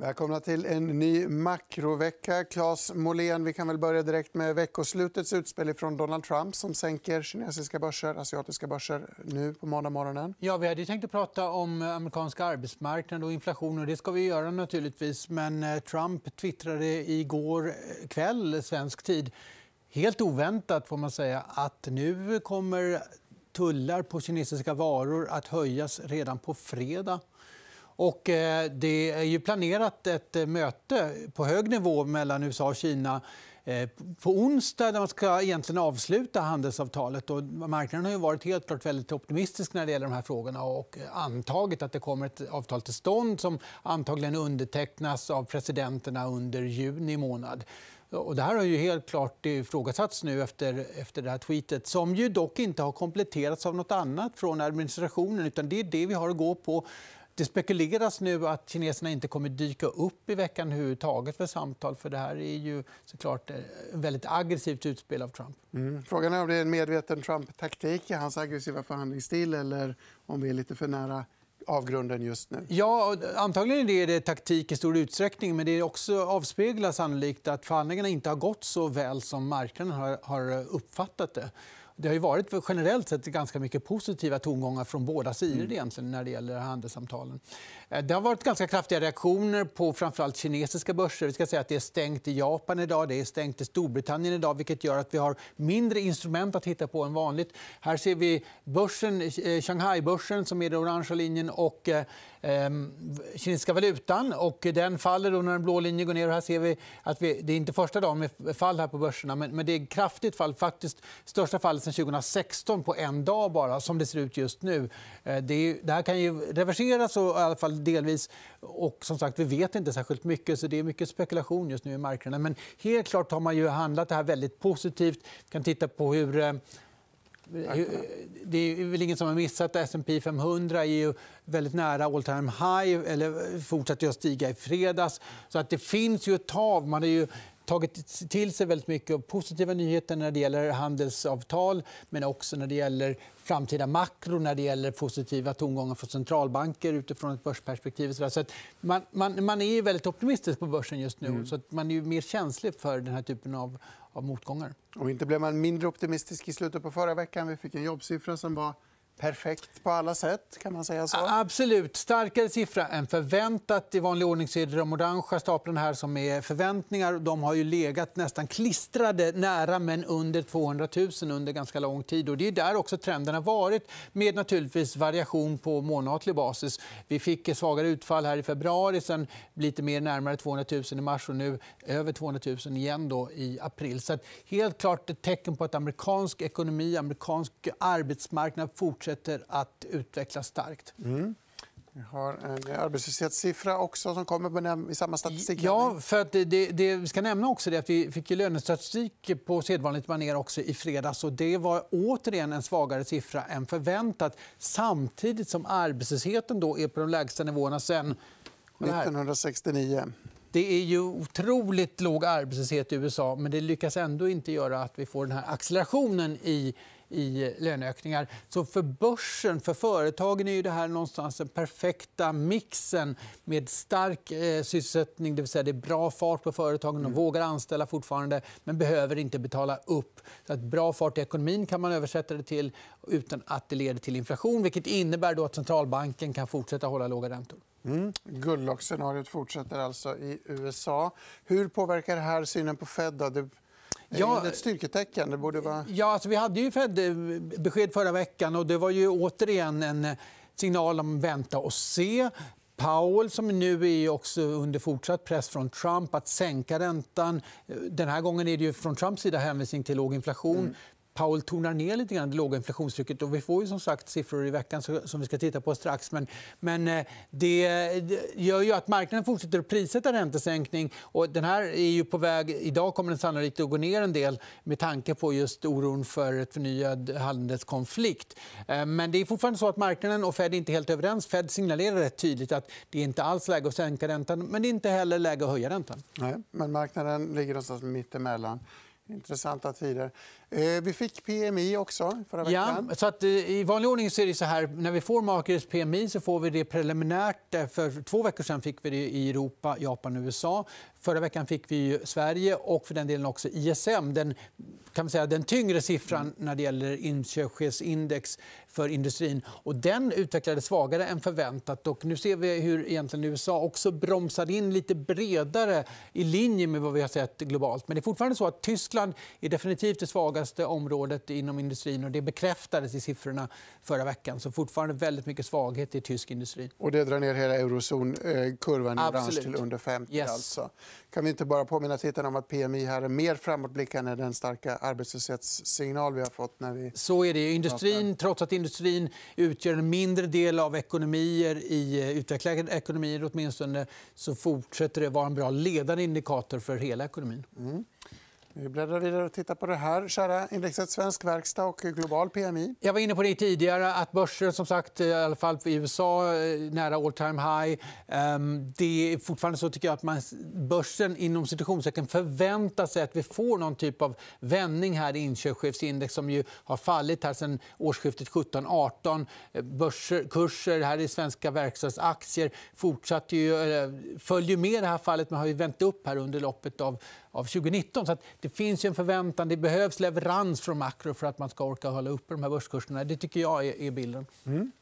Välkomna till en ny makrovecka. Claes Molén, vi kan väl börja direkt med veckoslutets utspel från Donald Trump som sänker kinesiska börser, asiatiska börser nu på måndag morgonen. Ja, vi hade tänkt att prata om amerikanska arbetsmarknaden och inflation det ska vi göra naturligtvis. Men eh, Trump twittrade igår eh, kväll svensk tid, helt oväntat får man säga, att nu kommer tullar på kinesiska varor att höjas redan på fredag. Och eh, det är ju planerat ett eh, möte på hög nivå mellan USA och Kina eh, på onsdag där man ska egentligen avsluta handelsavtalet. Och marknaden har ju varit helt klart väldigt optimistisk när det gäller de här frågorna och antagit att det kommer ett avtal till stånd som antagligen undertecknas av presidenterna under juni månad. Och det här har ju helt klart ifrågasatts nu efter, efter det här tweetet som ju dock inte har kompletterats av nåt annat från administrationen. utan Det är det vi har att gå på. Det spekuleras nu att kineserna inte kommer dyka upp i veckan överhuvudtaget för samtal. för Det här är ju såklart ett eh, väldigt aggressivt utspel av Trump. Mm. Frågan är om det är en medveten Trump-taktik, hans aggressiva förhandlingsstil eller om vi är lite för nära avgrunden just nu? Ja, antagligen är det taktik i stor utsträckning. Men det också avspeglar sannolikt att förhandlingarna inte har gått så väl som marknaden har uppfattat det. Det har ju varit generellt sett ganska mycket positiva tongångar från båda sidor mm. egentligen, när det gäller handelssamtalen. Eh, det har varit ganska kraftiga reaktioner på framförallt kinesiska börser. Vi ska säga att det är stängt i Japan idag, det är stängt i Storbritannien idag vilket gör att vi har mindre instrument att hitta på än vanligt. Här ser vi börsen, eh, Shanghai-börsen, som är den orangea linjen och eh, ehm, kinesiska valutan. Och den faller då när den blå linjen går ner. Och här ser vi att vi, det är inte första dagen med fall här på börserna, men, men det är kraftigt fall. Faktiskt största fallet sen 2016 på en dag bara, som det ser ut just nu. Eh, det, är, det här kan ju reverseras, och, i alla fall delvis. Och som sagt, Vi vet inte särskilt mycket, så det är mycket spekulation just nu i marknaden. Men helt klart har man ju handlat det här väldigt positivt. Vi kan titta på hur eh, det är väl ingen som har missat att S&P 500 är ju väldigt nära all time high. eller fortsatte att stiga i fredags. Så att Det finns ju ett tav. Man är ju tagit till sig väldigt mycket av positiva nyheter när det gäller handelsavtal men också när det gäller framtida makro, när det gäller positiva tongångar från centralbanker utifrån ett börsperspektiv. Så att man, man, man är väldigt optimistisk på börsen just nu. Mm. så att Man är mer känslig för den här typen av, av motgångar. Och inte blev man mindre optimistisk i slutet på förra veckan. Vi fick en jobbsiffra som var perfekt på alla sätt? kan man säga så? Absolut. Starkare siffra än förväntat. I vanlig ordning är det de orangea staplarna här som är förväntningar. De har ju legat nästan klistrade nära men under 200 000 under ganska lång tid. Och det är där också trenden har varit med naturligtvis variation på månatlig basis. Vi fick svagare utfall här i februari, sen lite mer närmare 200 000 i mars och nu över 200 000 igen då i april. Så helt klart ett tecken på att amerikansk ekonomi, amerikansk arbetsmarknad fortsätter fortsätter att utvecklas starkt. Mm. Vi har en eh, arbetslöshetssiffra också som kommer i samma statistik. Ja, för att det, det, vi ska nämna också det att vi fick lönestatistik på sedvanligt maner också i fredags. Och det var återigen en svagare siffra än förväntat samtidigt som arbetslösheten då är på de lägsta nivåerna sen... 1969. Det är ju otroligt låg arbetslöshet i USA, men det lyckas ändå inte göra att vi får den här accelerationen i i löneökningar. Så för börsen, för företagen, är det här någonstans den perfekta mixen med stark eh, sysselsättning. Det, vill säga det är bra fart på företagen. De mm. vågar anställa fortfarande, men behöver inte betala upp. Så att bra fart i ekonomin kan man översätta det till utan att det leder till inflation. vilket innebär då att centralbanken kan fortsätta hålla låga räntor. Mm. Guldlockscenariot fortsätter alltså i USA. Hur påverkar det här synen på Fed? Då? Ja, det är ett styrketecken. Det borde vara... ja, alltså, vi hade ju Fed eh, besked förra veckan och det var ju återigen en eh, signal om att vänta och se. Powell, som nu är också under fortsatt press från Trump att sänka räntan. Eh, den här gången är det ju från Trumps sida hänvisning till låg inflation. Mm. Powell tonar ner lite grann det låga inflationstrycket. Och vi får ju som sagt siffror i veckan som vi ska titta på strax. Men, men eh, det gör ju att marknaden fortsätter att prissätta räntesänkning. Och den här är ju på väg... Idag kommer den sannolikt att gå ner en del med tanke på just oron för ett förnyad handelskonflikt. Eh, men det är fortfarande så att marknaden och Fed är inte helt överens. Fed signalerar rätt tydligt att det inte alls är läge att sänka räntan men det är inte heller läge att höja räntan. Nej, men marknaden ligger någonstans mittemellan. Intressanta tider. Eh, vi fick PMI också förra veckan. Ja, så att, eh, I vanlig ordning så är det så här, när vi får Makers PMI så får vi det preliminärt. Eh, för två veckor sen fick vi det i Europa, Japan och USA. Förra veckan fick vi Sverige och för den delen också ISM. Den, kan man säga, den tyngre siffran mm. när det gäller inköpschefsindex för industrin. Och den utvecklades svagare än förväntat. Och nu ser vi hur egentligen USA också bromsar in lite bredare i linje med vad vi har sett globalt. Men det är fortfarande så att Tyskland är definitivt det svagaste området inom industrin. och Det bekräftades i siffrorna förra veckan. Så fortfarande väldigt mycket svaghet i tysk industri. Och det drar ner hela eurozonkurvan i orange till under 50. Yes. Alltså. Kan vi inte bara påminna tittarna om att PMI här är mer framåtblickande än den starka arbetslöshetssignal vi har fått? När vi... Så är det. Industrin, trots att industrin utgör en mindre del av ekonomier i eh, utvecklade ekonomier åtminstone, så fortsätter det vara en bra ledande indikator för hela ekonomin. Mm. Vi bläddrar vidare och tittar på det här kära indexet svensk verkstad och global PMI. Jag var inne på det tidigare, att börsen som sagt, i alla fall i USA, eh, nära all time high. Ehm, det är fortfarande så tycker jag att man, börsen inom situationssäcken förväntar sig att vi får någon typ av vändning här i inköpschefsindex som ju har fallit här sen årsskiftet 17-18. Eh, Börskurser här i svenska verkstadsaktier fortsatte ju, följer med det här fallet men har ju vänt upp här under loppet av av 2019. Så det finns en förväntan. Det behövs leverans från makro för att man ska orka hålla uppe de här börskurserna. Det tycker jag är bilden. Mm.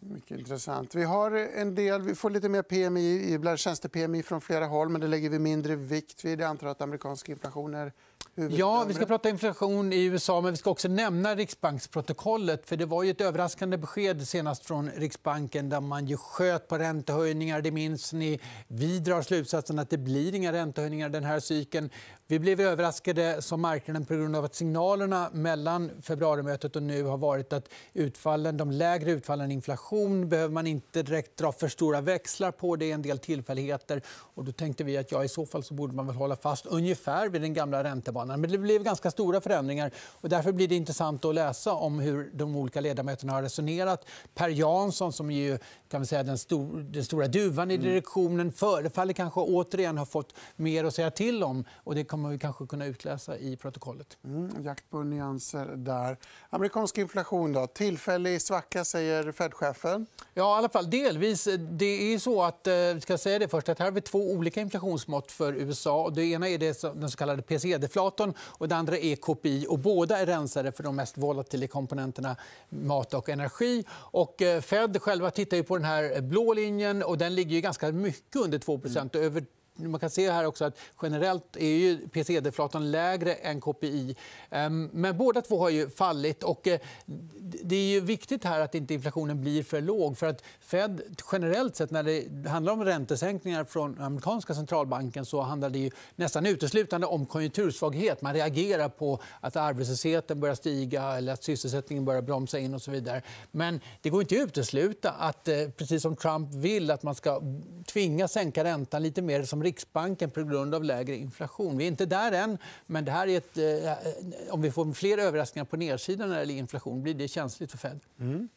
Mycket intressant. Vi, har en del, vi får lite mer PMI, tjänste-PMI från flera håll men det lägger vi mindre vikt vid. Jag antar att amerikansk inflation är Ja, vi ska prata inflation i USA, men vi ska också nämna riksbanksprotokollet. för Det var ju ett överraskande besked senast från Riksbanken där man ju sköt på räntehöjningar. Det minns ni. Vi drar slutsatsen att det blir inga räntehöjningar den här cykeln. Vi blev överraskade som marknaden på grund av att signalerna mellan februarimötet och nu har varit att utfallen, de lägre utfallen i inflation behöver man inte direkt dra för stora växlar på. Det är en del tillfälligheter. Och då tänkte vi att ja, i så fall så borde man väl hålla fast ungefär vid den gamla räntan Västerbanan. Men det blev ganska stora förändringar och därför blir det intressant att läsa om hur de olika ledamöterna har resonerat. Per Jansson, som ju kan vi säga, den, stor, den stora duvan i mm. direktionen, förefaller kanske återigen ha fått mer att säga till om. Och det kommer vi kanske kunna utläsa i protokollet. Mm, jakt på nyanser där. Amerikansk inflation, då? Tillfällig svacka, säger Fed-chefen. Ja, i alla fall delvis. Det är så att, eh, ska säga det först, att här har vi två olika inflationsmått för USA. Det ena är det, den så kallade PCE-deflationen Platon och det andra är KPI. Och båda är rensade för de mest volatila komponenterna mat och energi. Och eh, Fed själva tittar ju på den här blå linjen och den ligger ju ganska mycket under 2 och mm. över man kan se här också att generellt är ju PCD-flatan lägre än KPI. Ehm, men båda två har ju fallit. Och eh, det är ju viktigt här att inte inflationen blir för låg. För att Fed generellt sett när det handlar om räntesänkningar från amerikanska centralbanken så handlar det ju nästan uteslutande om konjunktursvaghet. Man reagerar på att arbetslösheten börjar stiga eller att sysselsättningen börjar bromsa in. och så vidare. Men det går inte att utesluta att, eh, precis som Trump vill, att man ska tvinga sänka räntan lite mer som om Riksbanken på grund av lägre inflation. Vi är inte där än, men det här är ett, eh, om vi får fler överraskningar på nedsidan när det gäller inflation blir det känsligt för Fed. Mm.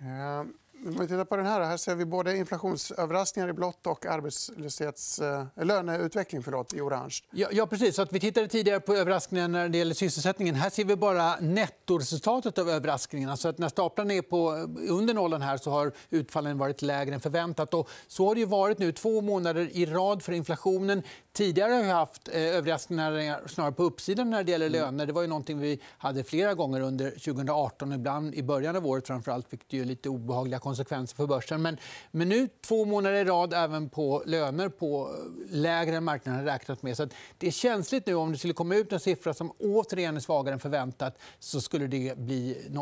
Eh, om vi tittar på den här, här ser vi både inflationsöverraskningar i blått och arbetslöshets, eh, löneutveckling förlåt, i orange. Ja, ja precis. Så att vi tittade tidigare på överraskningar när det gäller sysselsättningen. Här ser vi bara nettoresultatet av överraskningarna. Så att när staplarna är på eh, under nollan här så har utfallen varit lägre än förväntat. Och så har det varit nu två månader i rad för inflationen. Tidigare har vi haft eh, överraskningar snarare på uppsidan när det gäller mm. löner. Det var ju någonting vi hade flera gånger under 2018 ibland i början av året framförallt, det ju lite obehagliga konsekvenser för börsen. Men, men nu två månader i rad även på löner på lägre än marknaden har räknat med. Så det är känsligt nu. Om det skulle komma ut en siffra som återigen är svagare än förväntat så skulle det bli no...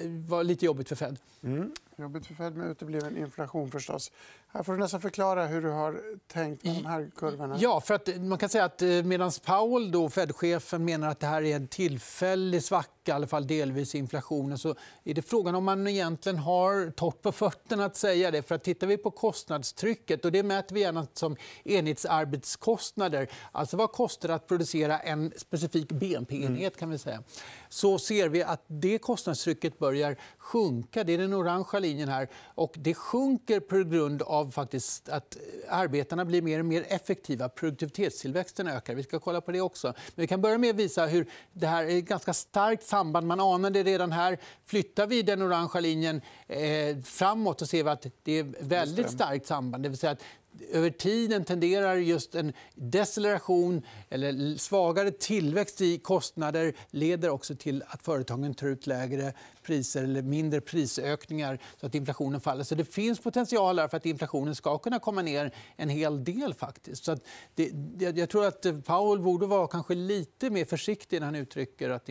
Eh, var lite jobbigt för Fed. Mm. Jobbigt för Fed med utebliven inflation förstås. Här får du nästan förklara hur du har tänkt med de här kurvorna. Ja, för att man kan säga att eh, medan Powell, Fed-chefen, menar att det här är en tillfällig svacka, i alla fall delvis inflationen, så är det frågan om man egentligen har torrt på fötterna att säga det. För att tittar vi på kostnadstrycket, och det mäter vi gärna som enhetsarbetskostnader, alltså vad kostar det att producera en specifik BNP-enhet, mm. kan vi säga, så ser vi att det kostnadstrycket börjar sjunka. Det är den orangea linjen här. Och det sjunker på grund av faktiskt att arbetarna blir mer och mer effektiva. Produktivitetstillväxten ökar. Vi ska kolla på det också. Men vi kan börja med att visa hur det här är ett ganska starkt samband. Man anar det redan här. Flyttar vi den orangea linjen eh, framåt så ser vi att det är ett väldigt starkt samband. Det vill säga att över tiden tenderar just en deceleration eller svagare tillväxt i kostnader leder också till att företagen tar ut lägre priser eller mindre prisökningar så att inflationen faller. Så det finns potential för att inflationen ska kunna komma ner en hel del. faktiskt. Så det, jag tror att Powell borde vara kanske lite mer försiktig när han uttrycker att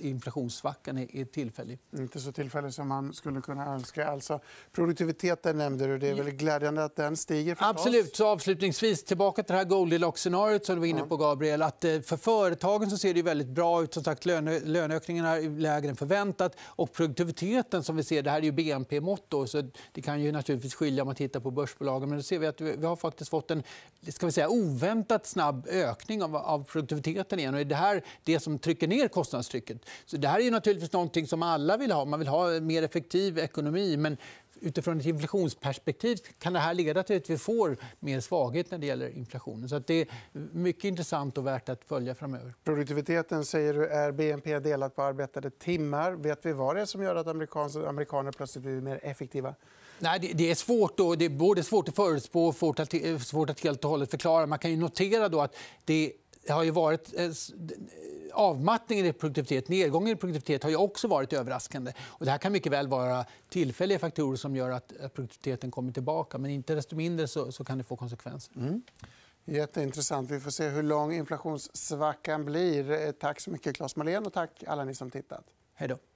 inflationssvackan är, är tillfällig. Inte så tillfällig som man skulle kunna önska. Alltså, produktiviteten nämnde du. Det är väl glädjande att den stiger stiger förstås. Absolut. Så avslutningsvis, tillbaka till det här Goldilocks-scenariot som du var inne på, Gabriel. Att eh, för företagen så ser det väldigt bra ut. Som sagt, löne, löneökningarna är lägre än förväntat. Och produktiviteten, som vi ser, det här är ju BNP-mått. det kan ju naturligtvis skilja om man tittar på börsbolagen. Men då ser vi att vi har faktiskt fått en ska vi säga, oväntat snabb ökning av, av produktiviteten igen. Och är det här det som trycker ner kostnadstrycket? Så det här är ju naturligtvis någonting som alla vill ha. Man vill ha en mer effektiv ekonomi. Men utifrån ett inflationsperspektiv kan det här leda till att vi får mer svaghet när det gäller inflationen. Så det är mycket intressant och värt att följa framöver. Produktiviteten säger du är BNP delat på arbetade timmar. Vet vi vad det är som gör att amerikaner plötsligt blir mer effektiva? Nej, det, är svårt då. Det är både svårt att förutspå och svårt att helt och hållet förklara. Man kan ju notera då att det det har ju varit eh, eh, avmattningen i produktivitet, nedgången i produktivitet har ju också varit överraskande. Och det här kan mycket väl vara tillfälliga faktorer som gör att produktiviteten kommer tillbaka. Men inte desto mindre så, så kan det få konsekvenser. Mm. Jätteintressant. Vi får se hur lång inflationssvackan blir. Eh, tack så mycket, Claes Malén, och tack alla ni som tittat. Hej då.